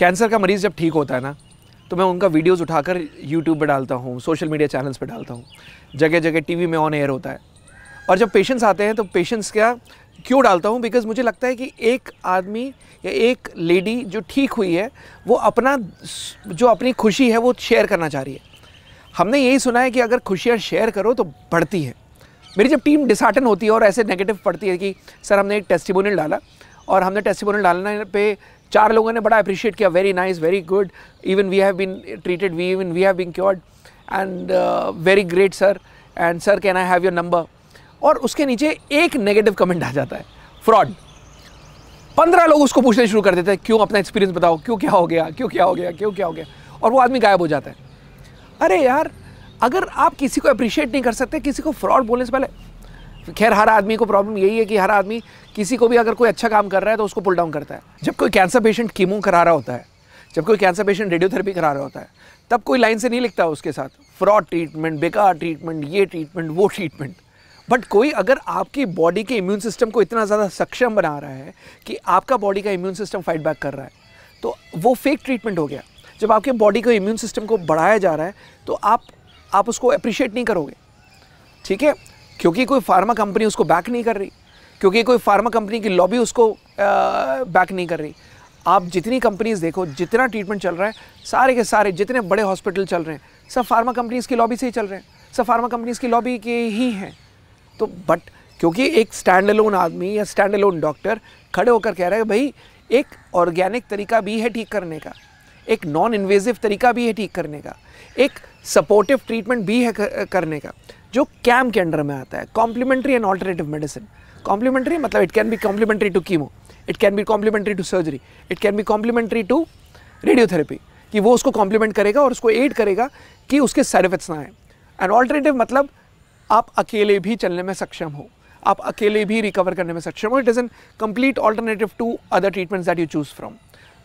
cancer का मरीज़ जब ठीक होता है ना तो मैं उनका वीडियोस उठाकर यूट्यूब पर डालता हूँ सोशल मीडिया चैनल्स पर डालता हूँ जगह जगह टीवी में ऑन एयर होता है और जब पेशेंट्स आते हैं तो पेशेंट्स क्या क्यों डालता हूँ बिकॉज मुझे लगता है कि एक आदमी या एक लेडी जो ठीक हुई है वो अपना जो अपनी खुशी है वो शेयर करना चाह रही है हमने यही सुना है कि अगर खुशियाँ शेयर करो तो बढ़ती हैं मेरी जब टीम डिसाटन होती है और ऐसे नेगेटिव पड़ती है कि सर हमने एक टेस्टिमोनियल डाला और हमने टेस्टिमोनियल डालने पे चार लोगों ने बड़ा अप्रिशिएट किया very nice very good even we have been treated we even we have been cured and very great sir and sir can I have your number और उसके नीचे एक नेगेटिव कमेंट आ जाता है फ्रॉड पंद्रह लोग उसको पूछने शुरू कर देते हैं क्यों अपना एक्सपीरियंस बताओ क्यों क्या हो गया क्यों क्या हो गया क्यों क्या हो गया और वो आदमी गायब हो जाता है अरे यार अगर आप किसी को अप्रिशिएट नहीं कर सकते किसी को फ्रॉड बोलने से पहले खैर हर आदमी को प्रॉब्लम यही है कि हर आदमी किसी को भी अगर कोई अच्छा काम कर रहा है तो उसको पुल डाउन करता है जब कोई कैंसर पेशेंट कीमो करा रहा होता है जब कोई कैंसर पेशेंट रेडियोथेरेपी करा रहा होता है तब कोई लाइन से नहीं लिखता उसके साथ फ्रॉड ट्रीटमेंट बेकार ट्रीटमेंट ये ट्रीटमेंट वो ट्रीटमेंट बट कोई अगर आपकी बॉडी के इम्यून सिस्टम को इतना ज़्यादा सक्षम बना रहा है कि आपका बॉडी का इम्यून सिस्टम फाइट बैक कर रहा है तो वो फेक ट्रीटमेंट हो गया जब आपके बॉडी के इम्यून सिस्टम को बढ़ाया जा रहा है तो आप आप उसको अप्रिशिएट नहीं करोगे ठीक है क्योंकि कोई फार्मा कंपनी उसको बैक नहीं कर रही क्योंकि कोई फार्मा कंपनी की लॉबी उसको बैक नहीं कर रही आप जितनी कंपनीज़ देखो जितना ट्रीटमेंट चल रहा है सारे के सारे जितने बड़े हॉस्पिटल चल रहे हैं सब फार्मा कंपनीज़ की लॉबी से ही चल रहे हैं सब फार्मा कंपनीज़ की लॉबी के ही हैं तो बट क्योंकि एक स्टैंड अलोन आदमी या स्टैंड अलोन डॉक्टर खड़े होकर कह रहा है भाई एक ऑर्गेनिक तरीका भी है ठीक करने का एक नॉन इन्वेजिव तरीका भी है ठीक करने का एक सपोर्टिव ट्रीटमेंट भी है करने का जो कैम के अंडर में आता है complementary and alternative medicine complementary मतलब it can be complementary to chemo it can be complementary to surgery it can be complementary to radiotherapy कि वो उसको कॉम्प्लीमेंट करेगा और उसको एड करेगा कि उसके साइड इफेक्ट्स ना आए एंड ऑल्टरनेटिव मतलब आप अकेले भी चलने में सक्षम हो आप अकेले भी रिकवर करने में सक्षम हो it is an complete alternative to other treatments that you choose from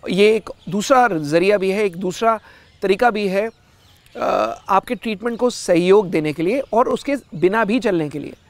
ये एक दूसरा जरिया भी है एक दूसरा तरीका भी है आपके ट्रीटमेंट को सहयोग देने के लिए और उसके बिना भी चलने के लिए